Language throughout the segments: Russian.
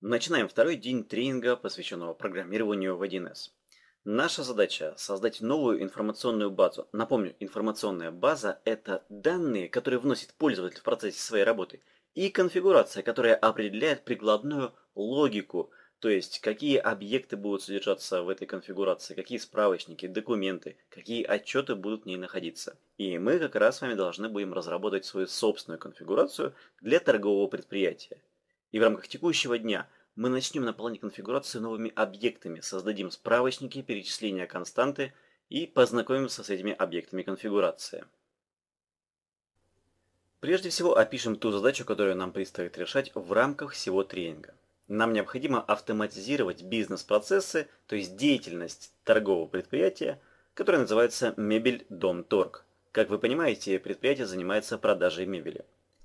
Начинаем второй день тренинга, посвященного программированию в 1С. Наша задача – создать новую информационную базу. Напомню, информационная база – это данные, которые вносит пользователь в процессе своей работы, и конфигурация, которая определяет прикладную логику, то есть какие объекты будут содержаться в этой конфигурации, какие справочники, документы, какие отчеты будут в ней находиться. И мы как раз с вами должны будем разработать свою собственную конфигурацию для торгового предприятия. И в рамках текущего дня мы начнем наполнять конфигурацию новыми объектами, создадим справочники, перечисления константы и познакомимся с этими объектами конфигурации. Прежде всего опишем ту задачу, которую нам предстоит решать в рамках всего тренинга. Нам необходимо автоматизировать бизнес-процессы, то есть деятельность торгового предприятия, которое называется «Мебель Дом Торг». Как вы понимаете, предприятие занимается продажей мебели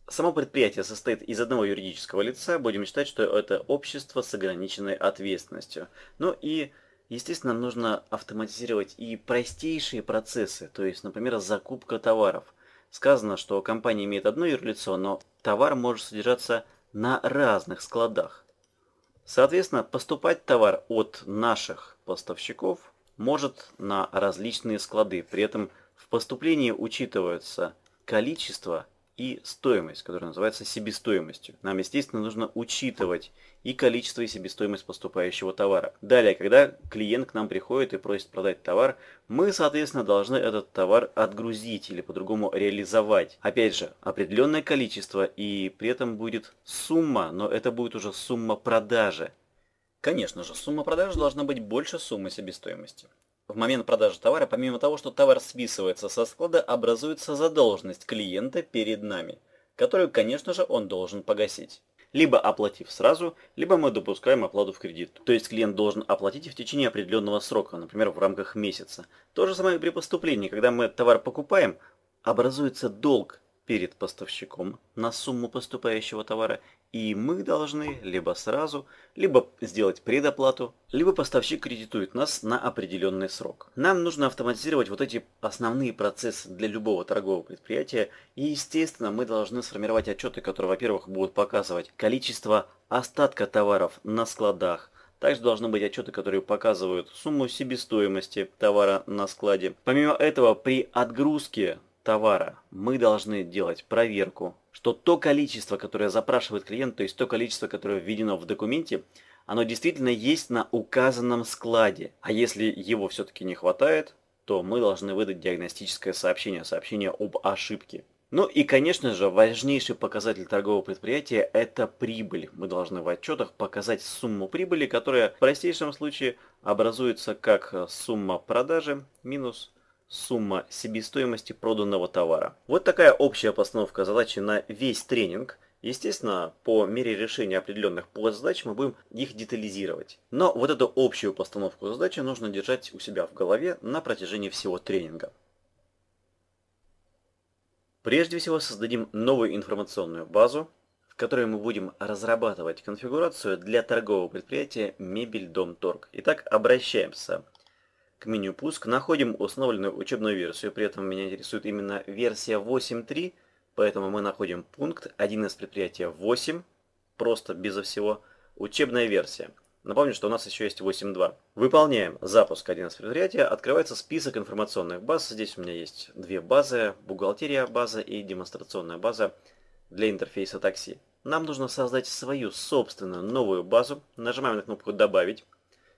само предприятие состоит из одного юридического лица, будем считать, что это общество с ограниченной ответственностью. Ну и, естественно, нужно автоматизировать и простейшие процессы, то есть, например, закупка товаров. Сказано, что компания имеет одно юрлицо, но товар может содержаться на разных складах. Соответственно, поступать товар от наших поставщиков может на различные склады. При этом в поступлении учитываются количество и стоимость, которая называется себестоимостью. Нам, естественно, нужно учитывать и количество, и себестоимость поступающего товара. Далее, когда клиент к нам приходит и просит продать товар, мы, соответственно, должны этот товар отгрузить или по-другому реализовать. Опять же, определенное количество, и при этом будет сумма, но это будет уже сумма продажи. Конечно же, сумма продаж должна быть больше суммы себестоимости. В момент продажи товара, помимо того, что товар списывается со склада, образуется задолженность клиента перед нами, которую, конечно же, он должен погасить. Либо оплатив сразу, либо мы допускаем оплату в кредит. То есть клиент должен оплатить в течение определенного срока, например, в рамках месяца. То же самое при поступлении, когда мы товар покупаем, образуется долг перед поставщиком на сумму поступающего товара, и мы должны либо сразу, либо сделать предоплату, либо поставщик кредитует нас на определенный срок. Нам нужно автоматизировать вот эти основные процессы для любого торгового предприятия, и, естественно, мы должны сформировать отчеты, которые, во-первых, будут показывать количество остатка товаров на складах, также должны быть отчеты, которые показывают сумму себестоимости товара на складе. Помимо этого, при отгрузке товара, мы должны делать проверку, что то количество, которое запрашивает клиент, то есть то количество, которое введено в документе, оно действительно есть на указанном складе. А если его все-таки не хватает, то мы должны выдать диагностическое сообщение, сообщение об ошибке. Ну и, конечно же, важнейший показатель торгового предприятия – это прибыль. Мы должны в отчетах показать сумму прибыли, которая в простейшем случае образуется как сумма продажи минус – сумма себестоимости проданного товара. Вот такая общая постановка задачи на весь тренинг. Естественно, по мере решения определенных подзадач мы будем их детализировать. Но вот эту общую постановку задачи нужно держать у себя в голове на протяжении всего тренинга. Прежде всего создадим новую информационную базу, в которой мы будем разрабатывать конфигурацию для торгового предприятия «Мебель Дом Торг». Итак, обращаемся к меню «Пуск» находим установленную учебную версию, при этом меня интересует именно версия 8.3, поэтому мы находим пункт 1 из предприятия 8, просто безо всего, учебная версия. Напомню, что у нас еще есть 8.2. Выполняем запуск 11 предприятия. Открывается список информационных баз. Здесь у меня есть две базы. Бухгалтерия база и демонстрационная база для интерфейса такси. Нам нужно создать свою собственную новую базу. Нажимаем на кнопку «Добавить».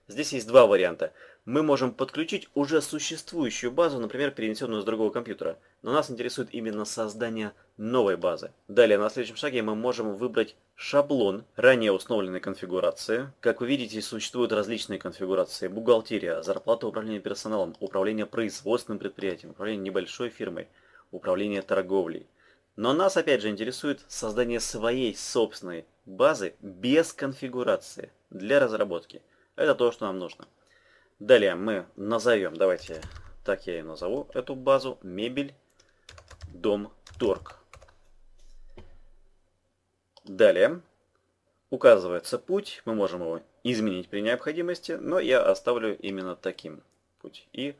Здесь есть два варианта мы можем подключить уже существующую базу, например, перенесенную с другого компьютера. Но нас интересует именно создание новой базы. Далее, на следующем шаге мы можем выбрать шаблон ранее установленной конфигурации. Как вы видите, существуют различные конфигурации. Бухгалтерия, зарплата управления персоналом, управление производственным предприятием, управление небольшой фирмой, управление торговлей. Но нас опять же интересует создание своей собственной базы без конфигурации для разработки. Это то, что нам нужно. Далее мы назовем, давайте так я и назову эту базу, мебель дом торг. Далее указывается путь, мы можем его изменить при необходимости, но я оставлю именно таким путь. И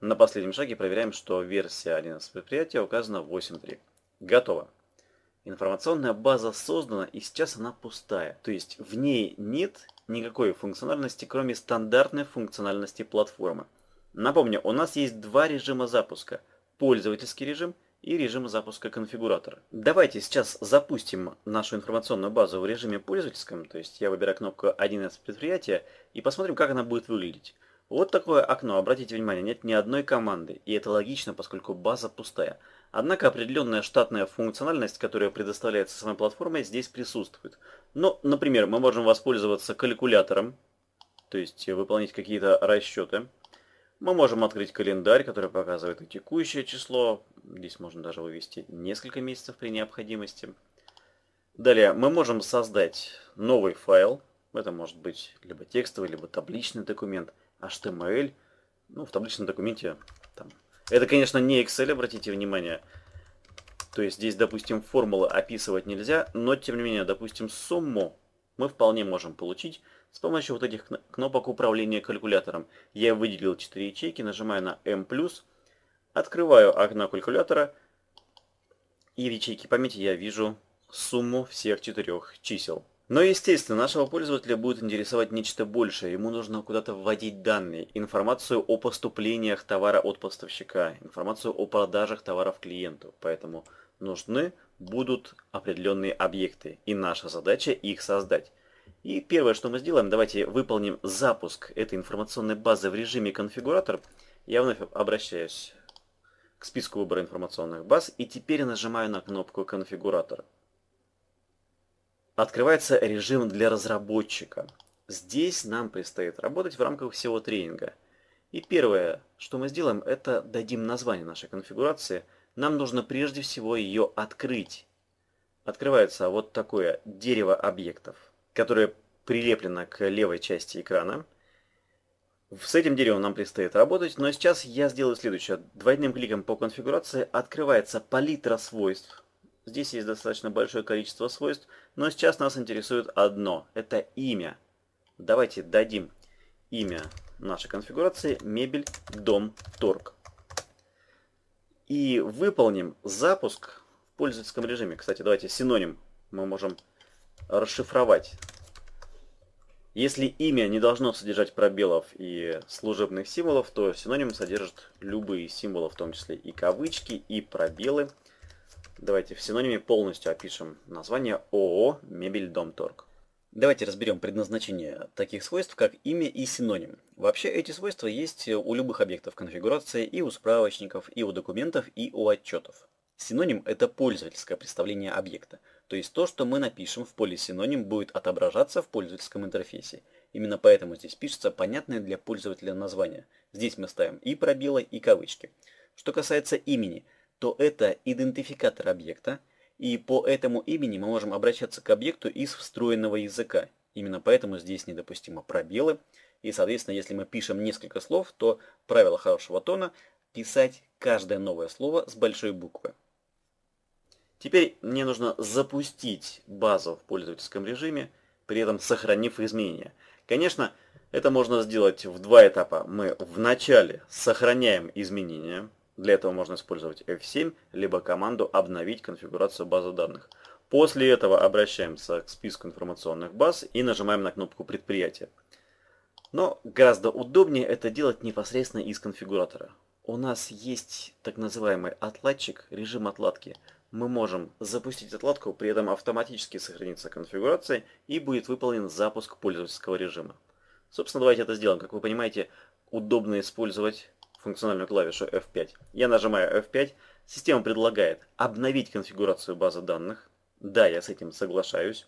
на последнем шаге проверяем, что версия 11 предприятия указана 8.3. Готово. Информационная база создана, и сейчас она пустая. То есть в ней нет никакой функциональности, кроме стандартной функциональности платформы. Напомню, у нас есть два режима запуска – пользовательский режим и режим запуска конфигуратора. Давайте сейчас запустим нашу информационную базу в режиме пользовательском, то есть я выбираю кнопку 1С предприятия и посмотрим, как она будет выглядеть. Вот такое окно, обратите внимание, нет ни одной команды, и это логично, поскольку база пустая – Однако определенная штатная функциональность, которая предоставляется самой платформой, здесь присутствует. Ну, например, мы можем воспользоваться калькулятором, то есть выполнить какие-то расчеты. Мы можем открыть календарь, который показывает и текущее число. Здесь можно даже вывести несколько месяцев при необходимости. Далее мы можем создать новый файл. Это может быть либо текстовый, либо табличный документ, HTML. Ну, в табличном документе это, конечно, не Excel, обратите внимание. То есть здесь, допустим, формулы описывать нельзя, но, тем не менее, допустим, сумму мы вполне можем получить с помощью вот этих кнопок управления калькулятором. Я выделил 4 ячейки, нажимаю на M+, открываю окно калькулятора, и в ячейке памяти я вижу сумму всех четырех чисел. Но, естественно, нашего пользователя будет интересовать нечто большее. Ему нужно куда-то вводить данные, информацию о поступлениях товара от поставщика, информацию о продажах товаров клиенту. Поэтому нужны будут определенные объекты, и наша задача их создать. И первое, что мы сделаем, давайте выполним запуск этой информационной базы в режиме конфигуратор. Я вновь обращаюсь к списку выбора информационных баз и теперь нажимаю на кнопку конфигуратор открывается режим для разработчика. Здесь нам предстоит работать в рамках всего тренинга. И первое, что мы сделаем, это дадим название нашей конфигурации. Нам нужно прежде всего ее открыть. Открывается вот такое дерево объектов, которое прилеплено к левой части экрана. С этим деревом нам предстоит работать, но сейчас я сделаю следующее. Двойным кликом по конфигурации открывается палитра свойств, Здесь есть достаточно большое количество свойств, но сейчас нас интересует одно – это имя. Давайте дадим имя нашей конфигурации мебель дом торг. И выполним запуск в пользовательском режиме. Кстати, давайте синоним мы можем расшифровать. Если имя не должно содержать пробелов и служебных символов, то синоним содержит любые символы, в том числе и кавычки, и пробелы. Давайте в синониме полностью опишем название ООО Мебель Дом Торг. Давайте разберем предназначение таких свойств, как имя и синоним. Вообще эти свойства есть у любых объектов конфигурации, и у справочников, и у документов, и у отчетов. Синоним – это пользовательское представление объекта, то есть то, что мы напишем в поле синоним, будет отображаться в пользовательском интерфейсе. Именно поэтому здесь пишется понятное для пользователя название. Здесь мы ставим и пробелы, и кавычки. Что касается имени – то это идентификатор объекта, и по этому имени мы можем обращаться к объекту из встроенного языка. Именно поэтому здесь недопустимы пробелы. И, соответственно, если мы пишем несколько слов, то правило хорошего тона – писать каждое новое слово с большой буквы. Теперь мне нужно запустить базу в пользовательском режиме, при этом сохранив изменения. Конечно, это можно сделать в два этапа. Мы вначале сохраняем изменения – для этого можно использовать F7, либо команду «Обновить конфигурацию базы данных». После этого обращаемся к списку информационных баз и нажимаем на кнопку «Предприятие». Но гораздо удобнее это делать непосредственно из конфигуратора. У нас есть так называемый отладчик, режим отладки. Мы можем запустить отладку, при этом автоматически сохранится конфигурация и будет выполнен запуск пользовательского режима. Собственно, давайте это сделаем. Как вы понимаете, удобно использовать функциональную клавишу F5. Я нажимаю F5, система предлагает обновить конфигурацию базы данных. Да, я с этим соглашаюсь.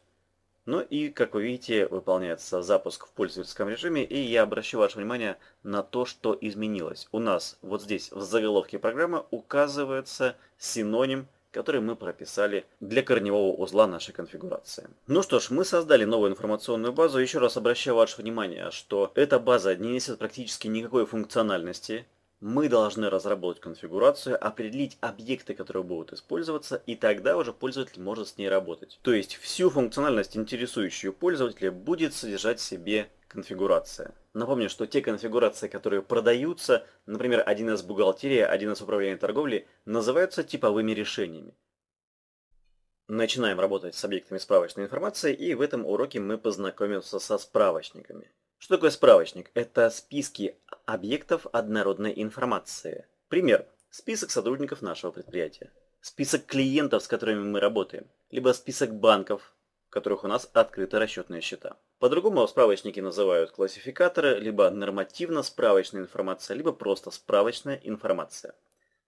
Ну и, как вы видите, выполняется запуск в пользовательском режиме, и я обращу ваше внимание на то, что изменилось. У нас вот здесь в заголовке программы указывается синоним, который мы прописали для корневого узла нашей конфигурации. Ну что ж, мы создали новую информационную базу. Еще раз обращаю ваше внимание, что эта база не несет практически никакой функциональности, мы должны разработать конфигурацию, определить объекты, которые будут использоваться, и тогда уже пользователь может с ней работать. То есть всю функциональность, интересующую пользователя, будет содержать в себе конфигурация. Напомню, что те конфигурации, которые продаются, например, 1С бухгалтерия, 1С управления торговлей, называются типовыми решениями. Начинаем работать с объектами справочной информации, и в этом уроке мы познакомимся со справочниками. Что такое справочник? Это списки объектов однородной информации. Пример. Список сотрудников нашего предприятия. Список клиентов, с которыми мы работаем. Либо список банков, в которых у нас открыты расчетные счета. По-другому справочники называют классификаторы, либо нормативно-справочная информация, либо просто справочная информация.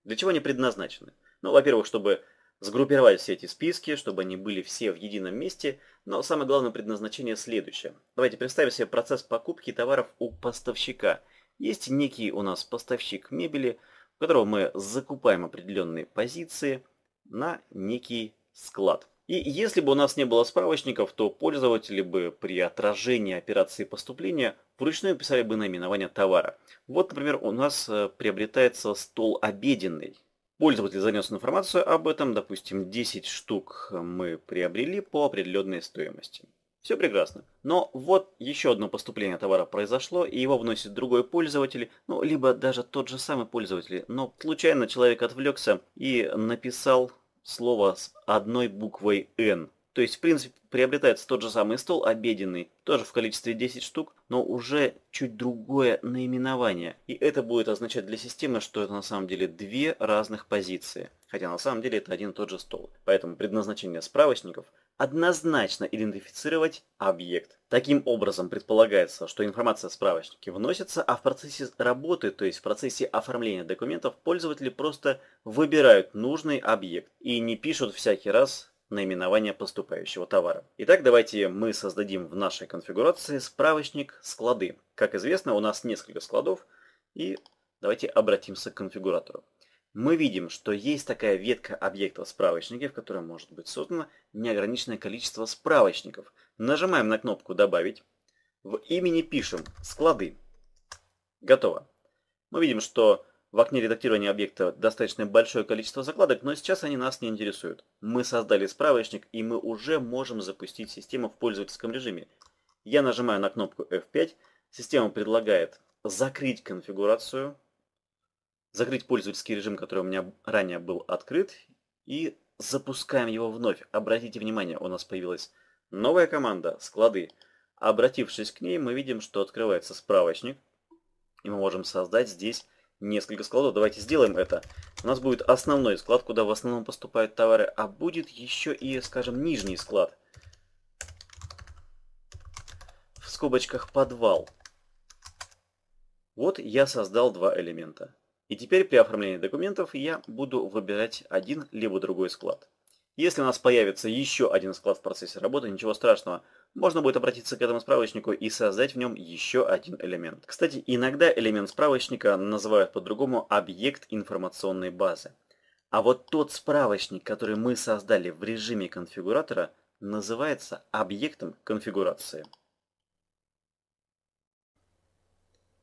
Для чего они предназначены? Ну, во-первых, чтобы сгруппировать все эти списки, чтобы они были все в едином месте, но самое главное предназначение следующее. Давайте представим себе процесс покупки товаров у поставщика. Есть некий у нас поставщик мебели, у которого мы закупаем определенные позиции на некий склад. И если бы у нас не было справочников, то пользователи бы при отражении операции поступления вручную писали бы наименование товара. Вот, например, у нас э, приобретается стол обеденный. Пользователь занес информацию об этом, допустим, 10 штук мы приобрели по определенной стоимости. Все прекрасно. Но вот еще одно поступление товара произошло, и его вносит другой пользователь, ну, либо даже тот же самый пользователь, но случайно человек отвлекся и написал слово с одной буквой «Н», то есть, в принципе, приобретается тот же самый стол, обеденный, тоже в количестве 10 штук, но уже чуть другое наименование. И это будет означать для системы, что это на самом деле две разных позиции. Хотя на самом деле это один и тот же стол. Поэтому предназначение справочников однозначно идентифицировать объект. Таким образом, предполагается, что информация в справочнике вносится, а в процессе работы, то есть в процессе оформления документов, пользователи просто выбирают нужный объект и не пишут всякий раз наименование поступающего товара. Итак, давайте мы создадим в нашей конфигурации справочник «Склады». Как известно, у нас несколько складов, и давайте обратимся к конфигуратору. Мы видим, что есть такая ветка объектов справочнике, в которой может быть создано неограниченное количество справочников. Нажимаем на кнопку «Добавить». В имени пишем «Склады». Готово. Мы видим, что в окне редактирования объекта достаточно большое количество закладок, но сейчас они нас не интересуют. Мы создали справочник, и мы уже можем запустить систему в пользовательском режиме. Я нажимаю на кнопку F5, система предлагает закрыть конфигурацию, закрыть пользовательский режим, который у меня ранее был открыт, и запускаем его вновь. Обратите внимание, у нас появилась новая команда «Склады». Обратившись к ней, мы видим, что открывается справочник, и мы можем создать здесь несколько складов. Давайте сделаем это. У нас будет основной склад, куда в основном поступают товары, а будет еще и, скажем, нижний склад. В скобочках подвал. Вот я создал два элемента. И теперь при оформлении документов я буду выбирать один либо другой склад. Если у нас появится еще один склад в процессе работы, ничего страшного – можно будет обратиться к этому справочнику и создать в нем еще один элемент. Кстати, иногда элемент справочника называют по-другому объект информационной базы. А вот тот справочник, который мы создали в режиме конфигуратора, называется объектом конфигурации.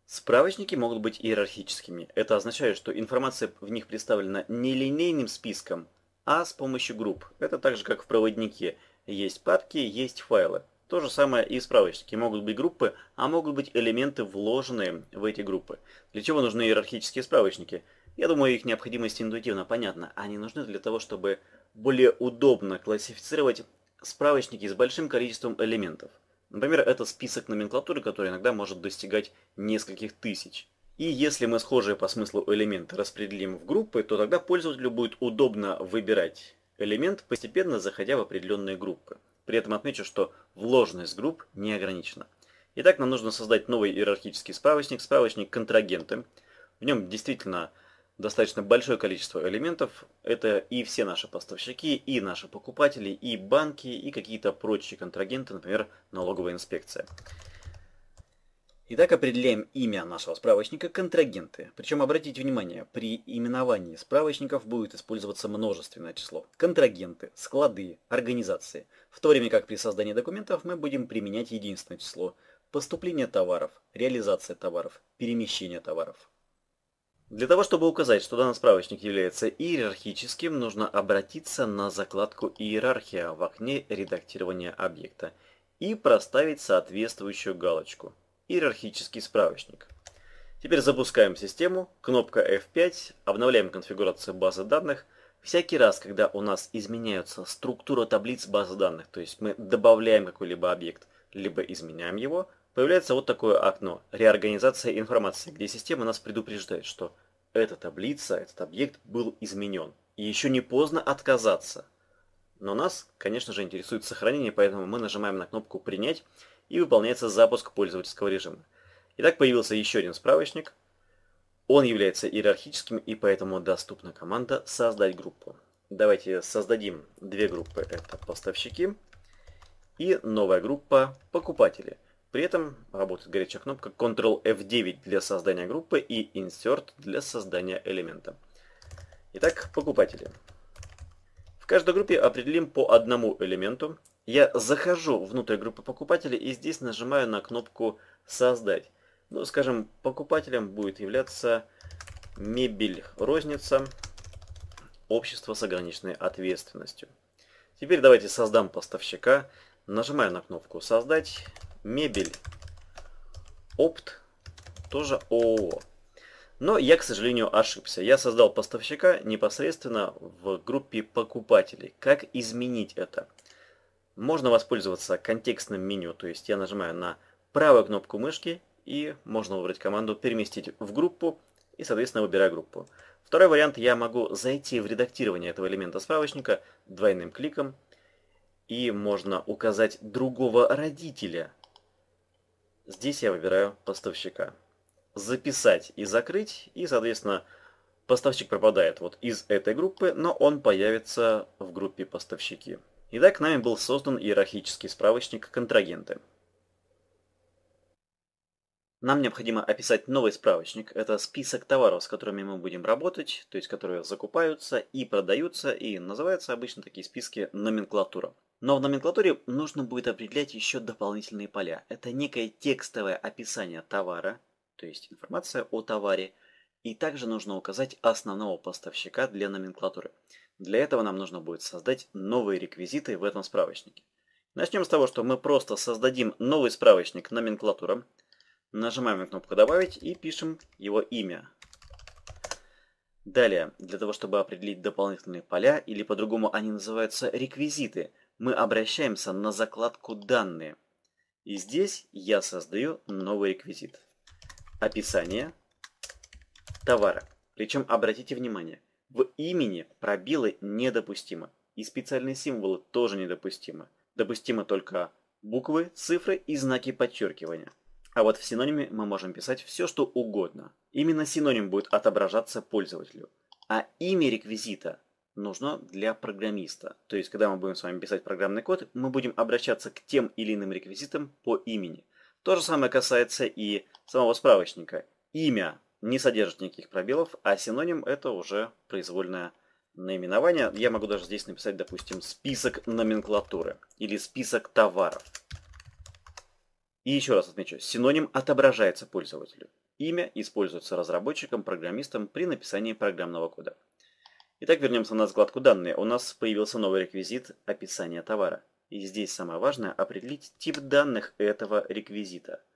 Справочники могут быть иерархическими. Это означает, что информация в них представлена не линейным списком, а с помощью групп. Это так же, как в проводнике. Есть папки, есть файлы. То же самое и в справочнике. Могут быть группы, а могут быть элементы, вложенные в эти группы. Для чего нужны иерархические справочники? Я думаю, их необходимость интуитивно понятна. Они нужны для того, чтобы более удобно классифицировать справочники с большим количеством элементов. Например, это список номенклатуры, который иногда может достигать нескольких тысяч. И если мы схожие по смыслу элементы распределим в группы, то тогда пользователю будет удобно выбирать элемент, постепенно заходя в определенные группы. При этом отмечу, что вложенность групп не ограничена. Итак, нам нужно создать новый иерархический справочник, справочник контрагенты. В нем действительно достаточно большое количество элементов. Это и все наши поставщики, и наши покупатели, и банки, и какие-то прочие контрагенты, например, налоговая инспекция. Итак, определяем имя нашего справочника «Контрагенты». Причем, обратите внимание, при именовании справочников будет использоваться множественное число. Контрагенты, склады, организации. В то время как при создании документов мы будем применять единственное число. Поступление товаров, реализация товаров, перемещение товаров. Для того, чтобы указать, что данный справочник является иерархическим, нужно обратиться на закладку «Иерархия» в окне редактирования объекта и проставить соответствующую галочку – иерархический справочник. Теперь запускаем систему, кнопка F5, обновляем конфигурацию базы данных. Всякий раз, когда у нас изменяется структура таблиц базы данных, то есть мы добавляем какой-либо объект, либо изменяем его, появляется вот такое окно «Реорганизация информации», где система нас предупреждает, что эта таблица, этот объект был изменен. И еще не поздно отказаться. Но нас, конечно же, интересует сохранение, поэтому мы нажимаем на кнопку «Принять» и выполняется запуск пользовательского режима. Итак, появился еще один справочник. Он является иерархическим и поэтому доступна команда «Создать группу». Давайте создадим две группы. Это поставщики и новая группа «Покупатели». При этом работает горячая кнопка Ctrl F9 для создания группы и Insert для создания элемента. Итак, покупатели. В каждой группе определим по одному элементу, я захожу внутрь группы покупателей и здесь нажимаю на кнопку «Создать». Ну, скажем, покупателем будет являться мебель розница общество с ограниченной ответственностью. Теперь давайте создам поставщика. Нажимаю на кнопку «Создать». Мебель. Опт. Тоже ООО. Но я, к сожалению, ошибся. Я создал поставщика непосредственно в группе покупателей. Как изменить это? Можно воспользоваться контекстным меню, то есть я нажимаю на правую кнопку мышки и можно выбрать команду «Переместить в группу» и, соответственно, выбираю группу. Второй вариант, я могу зайти в редактирование этого элемента справочника двойным кликом и можно указать другого родителя. Здесь я выбираю поставщика. Записать и закрыть, и, соответственно, поставщик пропадает вот из этой группы, но он появится в группе поставщики. И так нами был создан иерархический справочник «Контрагенты». Нам необходимо описать новый справочник. Это список товаров, с которыми мы будем работать, то есть которые закупаются и продаются, и называются обычно такие списки номенклатура. Но в номенклатуре нужно будет определять еще дополнительные поля. Это некое текстовое описание товара, то есть информация о товаре, и также нужно указать основного поставщика для номенклатуры. Для этого нам нужно будет создать новые реквизиты в этом справочнике. Начнем с того, что мы просто создадим новый справочник номенклатура. Нажимаем на кнопку «Добавить» и пишем его имя. Далее, для того, чтобы определить дополнительные поля, или по-другому они называются реквизиты, мы обращаемся на закладку «Данные». И здесь я создаю новый реквизит. Описание товара. Причем обратите внимание – в имени пробелы недопустимы, и специальные символы тоже недопустимы. Допустимы только буквы, цифры и знаки подчеркивания. А вот в синониме мы можем писать все, что угодно. Именно синоним будет отображаться пользователю. А имя реквизита нужно для программиста. То есть, когда мы будем с вами писать программный код, мы будем обращаться к тем или иным реквизитам по имени. То же самое касается и самого справочника. Имя не содержит никаких пробелов, а синоним это уже произвольное наименование. Я могу даже здесь написать, допустим, список номенклатуры или список товаров. И еще раз отмечу, синоним отображается пользователю. Имя используется разработчиком, программистом при написании программного кода. Итак, вернемся на складку «Данные». У нас появился новый реквизит «Описание товара». И здесь самое важное – определить тип данных этого реквизита –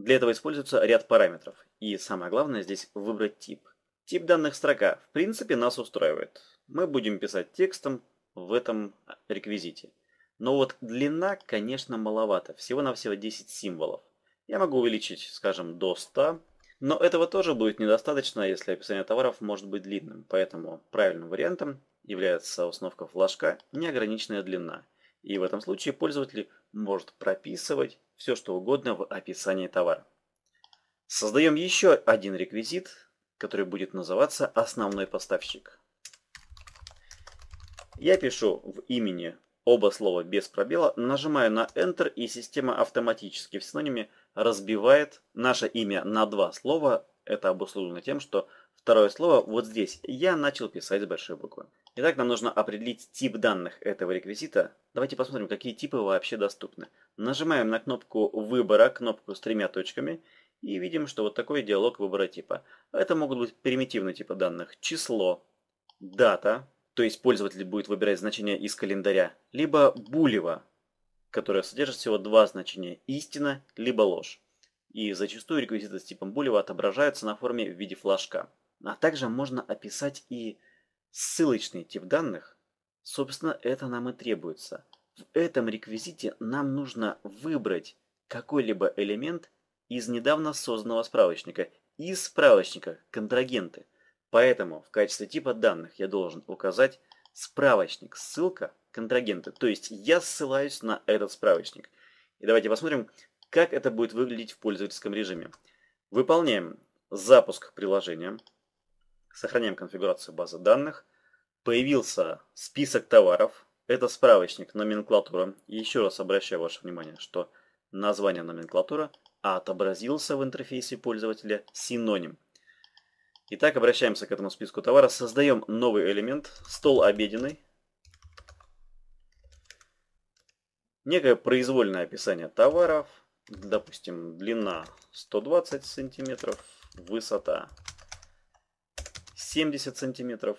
для этого используется ряд параметров, и самое главное здесь выбрать тип. Тип данных строка в принципе нас устраивает. Мы будем писать текстом в этом реквизите. Но вот длина, конечно, маловато, всего-навсего 10 символов. Я могу увеличить, скажем, до 100, но этого тоже будет недостаточно, если описание товаров может быть длинным, поэтому правильным вариантом является установка флажка «Неограниченная длина». И в этом случае пользователь может прописывать все что угодно в описании товара. Создаем еще один реквизит, который будет называться «Основной поставщик». Я пишу в имени оба слова без пробела, нажимаю на Enter и система автоматически в синониме разбивает наше имя на два слова. Это обусловлено тем, что второе слово вот здесь я начал писать с большой буквы. Итак, нам нужно определить тип данных этого реквизита. Давайте посмотрим, какие типы вообще доступны. Нажимаем на кнопку выбора, кнопку с тремя точками, и видим, что вот такой диалог выбора типа. Это могут быть примитивные типы данных. Число, дата, то есть пользователь будет выбирать значение из календаря, либо булево, которое содержит всего два значения – истина, либо ложь. И зачастую реквизиты с типом булева отображаются на форме в виде флажка. А также можно описать и Ссылочный тип данных, собственно, это нам и требуется. В этом реквизите нам нужно выбрать какой-либо элемент из недавно созданного справочника, из справочника «Контрагенты». Поэтому в качестве типа данных я должен указать справочник, ссылка, контрагенты. То есть я ссылаюсь на этот справочник. И давайте посмотрим, как это будет выглядеть в пользовательском режиме. Выполняем запуск приложения. Сохраняем конфигурацию базы данных. Появился список товаров. Это справочник номенклатура. еще раз обращаю ваше внимание, что название номенклатура, а отобразился в интерфейсе пользователя синоним. Итак, обращаемся к этому списку товара. Создаем новый элемент, стол обеденный. Некое произвольное описание товаров. Допустим, длина 120 сантиметров, высота 70 сантиметров.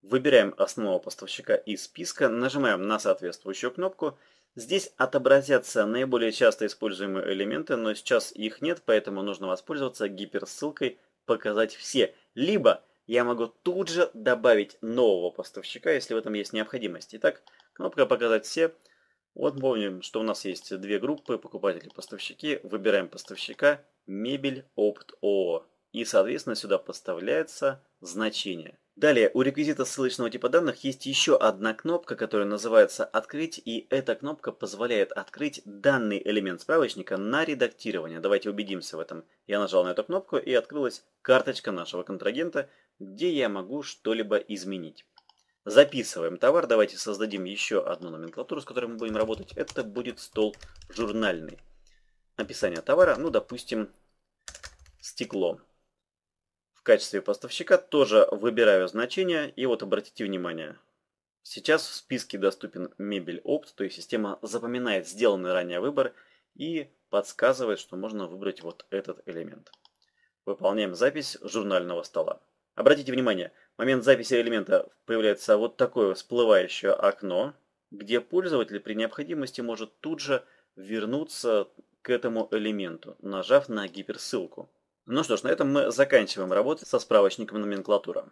Выбираем основного поставщика из списка, нажимаем на соответствующую кнопку. Здесь отобразятся наиболее часто используемые элементы, но сейчас их нет, поэтому нужно воспользоваться гиперссылкой «Показать все». Либо я могу тут же добавить нового поставщика, если в этом есть необходимость. Итак, кнопка «Показать все». Вот помним, что у нас есть две группы, покупатели-поставщики. Выбираем поставщика, мебель, опт, ООО и, соответственно, сюда поставляется значение. Далее, у реквизита ссылочного типа данных есть еще одна кнопка, которая называется «Открыть», и эта кнопка позволяет открыть данный элемент справочника на редактирование. Давайте убедимся в этом. Я нажал на эту кнопку, и открылась карточка нашего контрагента, где я могу что-либо изменить. Записываем товар. Давайте создадим еще одну номенклатуру, с которой мы будем работать. Это будет стол журнальный. Описание товара, ну, допустим, стекло качестве поставщика тоже выбираю значение и вот обратите внимание. Сейчас в списке доступен мебель опт, то есть система запоминает сделанный ранее выбор и подсказывает, что можно выбрать вот этот элемент. Выполняем запись журнального стола. Обратите внимание, в момент записи элемента появляется вот такое всплывающее окно, где пользователь при необходимости может тут же вернуться к этому элементу, нажав на гиперссылку. Ну что ж, на этом мы заканчиваем работу со справочником номенклатура.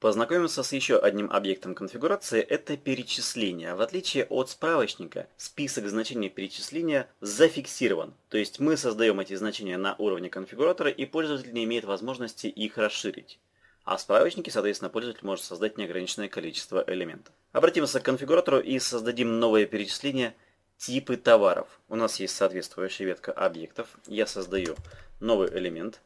Познакомимся с еще одним объектом конфигурации – это перечисление. В отличие от справочника, список значений перечисления зафиксирован, то есть мы создаем эти значения на уровне конфигуратора, и пользователь не имеет возможности их расширить. А в справочнике, соответственно, пользователь может создать неограниченное количество элементов. Обратимся к конфигуратору и создадим новое перечисление типы товаров. У нас есть соответствующая ветка объектов. Я создаю новый элемент.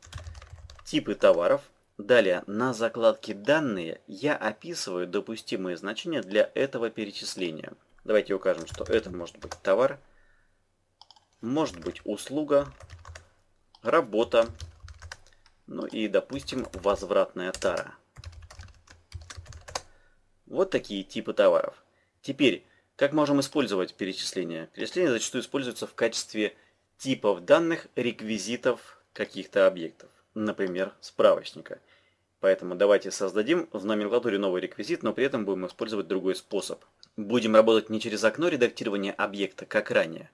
Типы товаров. Далее на закладке «Данные» я описываю допустимые значения для этого перечисления. Давайте укажем, что это может быть товар, может быть услуга, работа, ну и, допустим, возвратная тара. Вот такие типы товаров. Теперь как можем использовать перечисления? Перечисления зачастую используются в качестве типов данных реквизитов каких-то объектов, например, справочника. Поэтому давайте создадим в номенклатуре новый реквизит, но при этом будем использовать другой способ. Будем работать не через окно редактирования объекта, как ранее,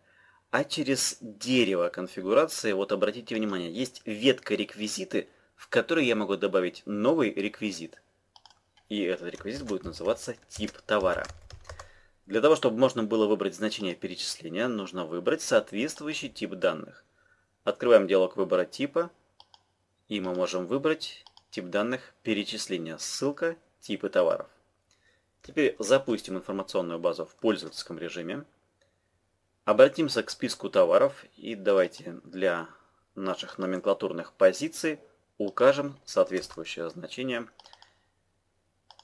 а через дерево конфигурации. Вот обратите внимание, есть ветка реквизиты, в которой я могу добавить новый реквизит. И этот реквизит будет называться тип товара. Для того, чтобы можно было выбрать значение перечисления, нужно выбрать соответствующий тип данных. Открываем диалог выбора типа, и мы можем выбрать тип данных перечисления, ссылка, типы товаров. Теперь запустим информационную базу в пользовательском режиме. Обратимся к списку товаров и давайте для наших номенклатурных позиций укажем соответствующее значение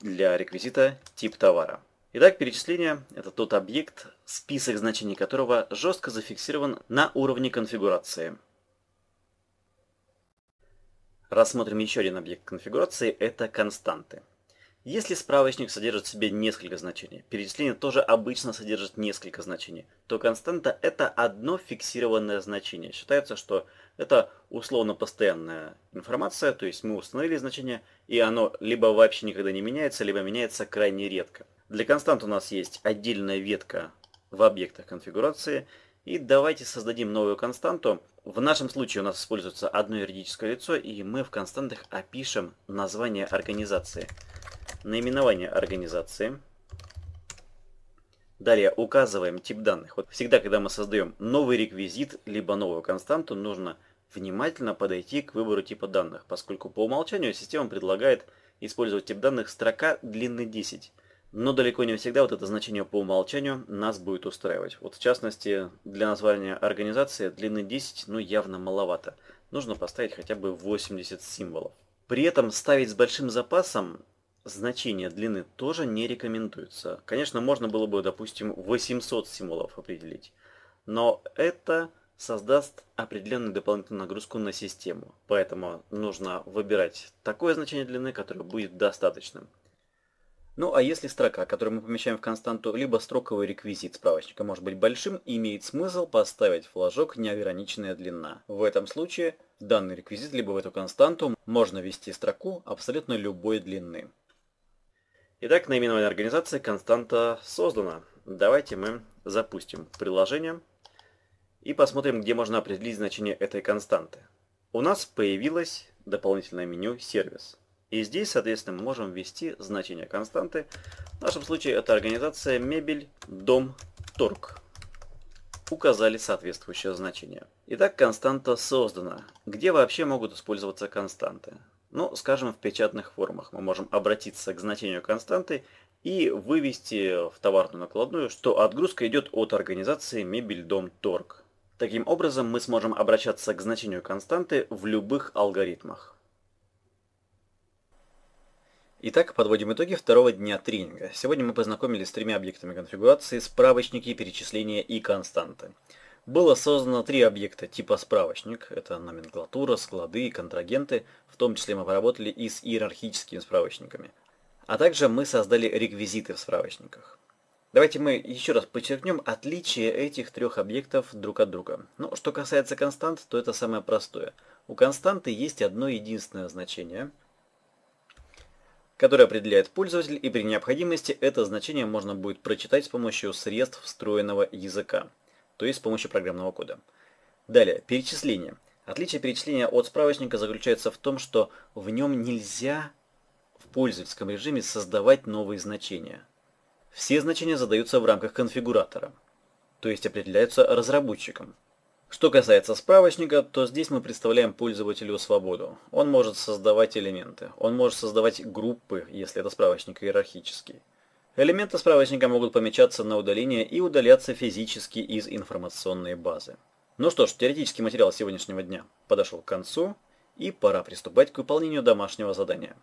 для реквизита тип товара. Итак, перечисление – это тот объект, список значений которого жестко зафиксирован на уровне конфигурации. Рассмотрим еще один объект конфигурации – это константы. Если справочник содержит в себе несколько значений, перечисление тоже обычно содержит несколько значений, то константа – это одно фиксированное значение. Считается, что это условно постоянная информация, то есть мы установили значение, и оно либо вообще никогда не меняется, либо меняется крайне редко. Для констант у нас есть отдельная ветка в объектах конфигурации. И давайте создадим новую константу. В нашем случае у нас используется одно юридическое лицо, и мы в константах опишем название организации. Наименование организации. Далее указываем тип данных. Вот всегда, когда мы создаем новый реквизит, либо новую константу, нужно внимательно подойти к выбору типа данных, поскольку по умолчанию система предлагает использовать тип данных строка длины 10. Но далеко не всегда вот это значение по умолчанию нас будет устраивать. Вот в частности, для названия организации длины 10, ну явно маловато. Нужно поставить хотя бы 80 символов. При этом ставить с большим запасом значение длины тоже не рекомендуется. Конечно, можно было бы, допустим, 800 символов определить. Но это создаст определенную дополнительную нагрузку на систему. Поэтому нужно выбирать такое значение длины, которое будет достаточным. Ну а если строка, которую мы помещаем в константу, либо строковый реквизит справочника может быть большим, имеет смысл поставить флажок «неограниченная длина». В этом случае в данный реквизит, либо в эту константу можно ввести строку абсолютно любой длины. Итак, наименование организации константа создана. Давайте мы запустим приложение и посмотрим, где можно определить значение этой константы. У нас появилось дополнительное меню «Сервис». И здесь, соответственно, мы можем ввести значение константы. В нашем случае это организация мебель дом торг. Указали соответствующее значение. Итак, константа создана. Где вообще могут использоваться константы? Ну, скажем, в печатных формах. Мы можем обратиться к значению константы и вывести в товарную накладную, что отгрузка идет от организации Мебель Дом Торг. Таким образом, мы сможем обращаться к значению константы в любых алгоритмах. Итак, подводим итоги второго дня тренинга. Сегодня мы познакомились с тремя объектами конфигурации, справочники, перечисления и константы. Было создано три объекта типа справочник, это номенклатура, склады и контрагенты, в том числе мы поработали и с иерархическими справочниками. А также мы создали реквизиты в справочниках. Давайте мы еще раз подчеркнем отличие этих трех объектов друг от друга. Ну, что касается констант, то это самое простое. У константы есть одно единственное значение – который определяет пользователь, и при необходимости это значение можно будет прочитать с помощью средств встроенного языка, то есть с помощью программного кода. Далее, перечисление. Отличие перечисления от справочника заключается в том, что в нем нельзя в пользовательском режиме создавать новые значения. Все значения задаются в рамках конфигуратора, то есть определяются разработчиком. Что касается справочника, то здесь мы представляем пользователю свободу. Он может создавать элементы, он может создавать группы, если это справочник иерархический. Элементы справочника могут помечаться на удаление и удаляться физически из информационной базы. Ну что ж, теоретический материал сегодняшнего дня подошел к концу, и пора приступать к выполнению домашнего задания.